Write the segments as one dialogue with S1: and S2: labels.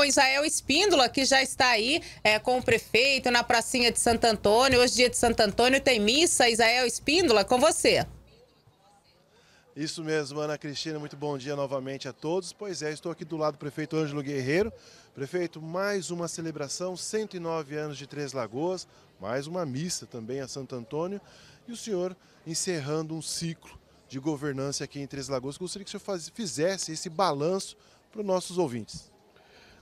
S1: com Israel Espíndola, que já está aí é, com o prefeito na pracinha de Santo Antônio. Hoje, dia de Santo Antônio, tem missa. Israel Espíndola, com você.
S2: Isso mesmo, Ana Cristina, muito bom dia novamente a todos. Pois é, estou aqui do lado do prefeito Ângelo Guerreiro. Prefeito, mais uma celebração, 109 anos de Três Lagoas, mais uma missa também a Santo Antônio. E o senhor encerrando um ciclo de governança aqui em Três Lagoas. Gostaria que o senhor fizesse esse balanço para os nossos ouvintes.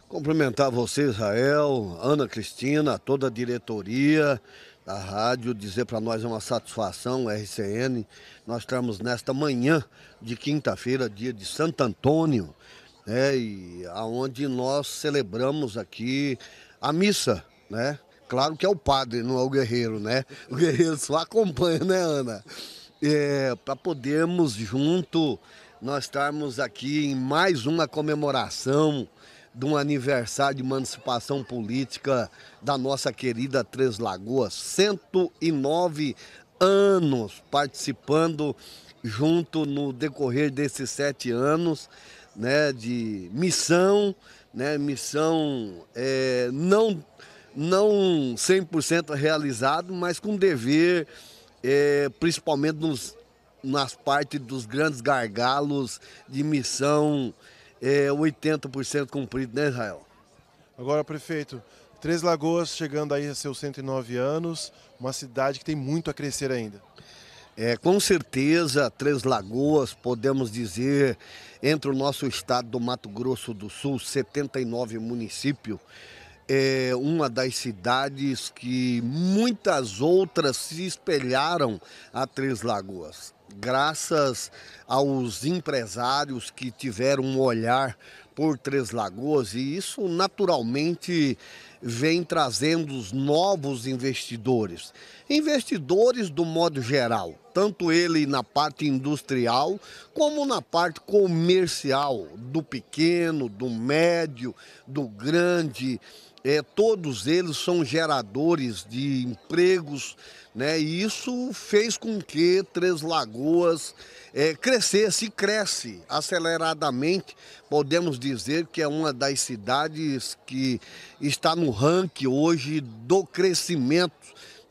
S1: Cumprimentar você, Israel, Ana Cristina, toda a diretoria da rádio, dizer para nós é uma satisfação, RCN. Nós estamos nesta manhã de quinta-feira, dia de Santo Antônio, né, e aonde nós celebramos aqui a missa, né? Claro que é o padre, não é o guerreiro, né? O guerreiro só acompanha, né, Ana? É, para podermos junto nós estarmos aqui em mais uma comemoração de um aniversário de emancipação política da nossa querida Três Lagoas. 109 anos participando junto no decorrer desses sete anos né, de missão, né, missão é, não, não 100% realizada, mas com dever, é, principalmente nos, nas partes dos grandes
S2: gargalos de missão é 80% cumprido, né, Israel? Agora, prefeito, Três Lagoas chegando aí a seus 109 anos, uma cidade que tem muito a crescer ainda. É, com certeza, Três Lagoas,
S1: podemos dizer, entre o nosso estado do Mato Grosso do Sul, 79 municípios, é uma das cidades que muitas outras se espelharam a Três Lagoas graças aos empresários que tiveram um olhar por Três Lagoas e isso naturalmente vem trazendo os novos investidores. Investidores do modo geral, tanto ele na parte industrial como na parte comercial, do pequeno, do médio, do grande, é, todos eles são geradores de empregos, né? E isso fez com que Três Lagoas é, crescesse e cresce aceleradamente. Podemos dizer que é uma das cidades que está no ranking hoje do crescimento,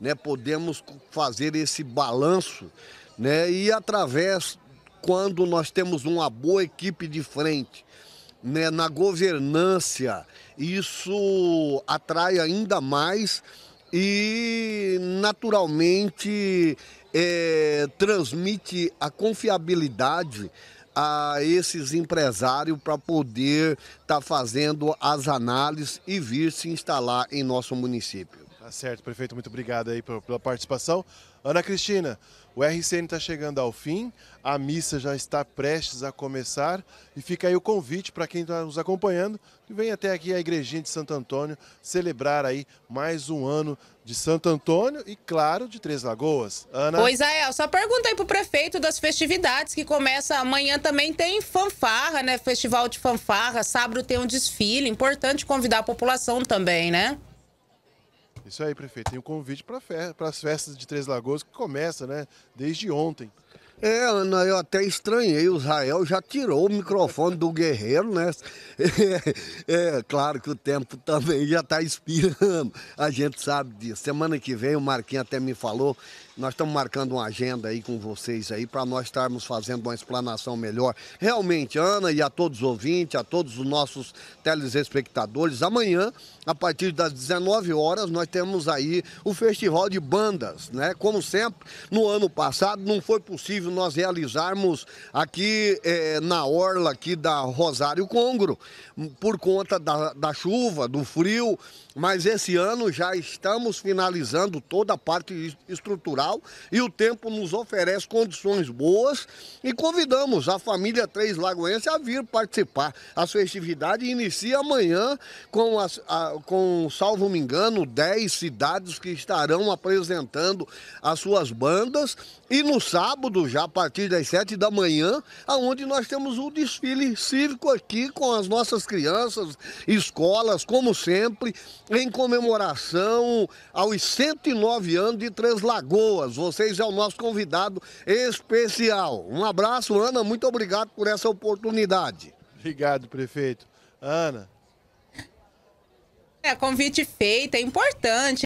S1: né? Podemos fazer esse balanço, né? E através quando nós temos uma boa equipe de frente né, na governança. Isso atrai ainda mais e naturalmente é, transmite a confiabilidade a esses empresários para poder estar tá fazendo as
S2: análises e vir se instalar em nosso município. Tá certo, prefeito, muito obrigado aí pela participação. Ana Cristina, o RCN está chegando ao fim, a missa já está prestes a começar e fica aí o convite para quem está nos acompanhando que venha até aqui a igrejinha de Santo Antônio celebrar aí mais um ano de Santo Antônio e, claro, de Três Lagoas. Ana? Pois
S1: é, só pergunta aí pro prefeito das festividades que começa amanhã também tem fanfarra, né? Festival de fanfarra, sábado tem um desfile, importante convidar a população também, né?
S2: Isso aí, prefeito. Tem um convite para fe as festas de Três Lagoas que começa, né? Desde ontem. É, Ana, eu até estranhei.
S1: O Israel já tirou o microfone do Guerreiro, né? É, é claro que o tempo também já está expirando. A gente sabe disso. Semana que vem, o Marquinhos até me falou. Nós estamos marcando uma agenda aí com vocês aí para nós estarmos fazendo uma explanação melhor. Realmente, Ana, e a todos os ouvintes, a todos os nossos telespectadores, amanhã, a partir das 19 horas, nós temos aí o Festival de Bandas, né? Como sempre, no ano passado não foi possível possível nós realizarmos aqui é, na orla aqui da Rosário Congro, por conta da, da chuva, do frio, mas esse ano já estamos finalizando toda a parte estrutural e o tempo nos oferece condições boas e convidamos a família Três Lagoense a vir participar. A festividade inicia amanhã com, as, a, com salvo me engano, 10 cidades que estarão apresentando as suas bandas e no sábado já já a partir das 7 da manhã, aonde nós temos o desfile cívico aqui com as nossas crianças, escolas, como sempre, em comemoração aos 109 anos de Três Lagoas. Vocês é o nosso convidado especial. Um abraço, Ana, muito obrigado por essa oportunidade. Obrigado, prefeito. Ana, é, convite feito, é importante.